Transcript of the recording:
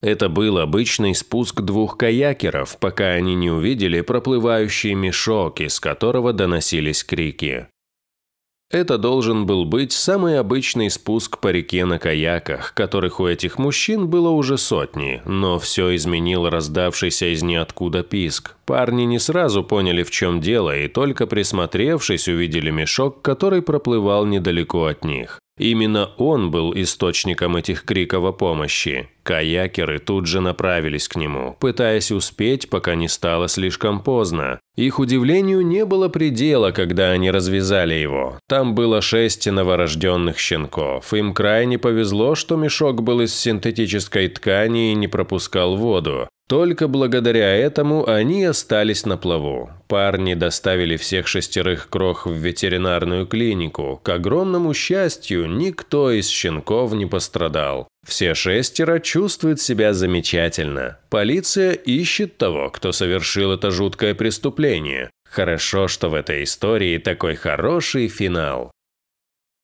Это был обычный спуск двух каякеров, пока они не увидели проплывающий мешок, из которого доносились крики. Это должен был быть самый обычный спуск по реке на каяках, которых у этих мужчин было уже сотни, но все изменил раздавшийся из ниоткуда писк. Парни не сразу поняли, в чем дело, и только присмотревшись, увидели мешок, который проплывал недалеко от них. Именно он был источником этих криков о помощи. Каякеры тут же направились к нему, пытаясь успеть, пока не стало слишком поздно. Их удивлению не было предела, когда они развязали его. Там было шесть новорожденных щенков. Им крайне повезло, что мешок был из синтетической ткани и не пропускал воду. Только благодаря этому они остались на плаву. Парни доставили всех шестерых крох в ветеринарную клинику. К огромному счастью, никто из щенков не пострадал. Все шестеро чувствуют себя замечательно. Полиция ищет того, кто совершил это жуткое преступление. Хорошо, что в этой истории такой хороший финал.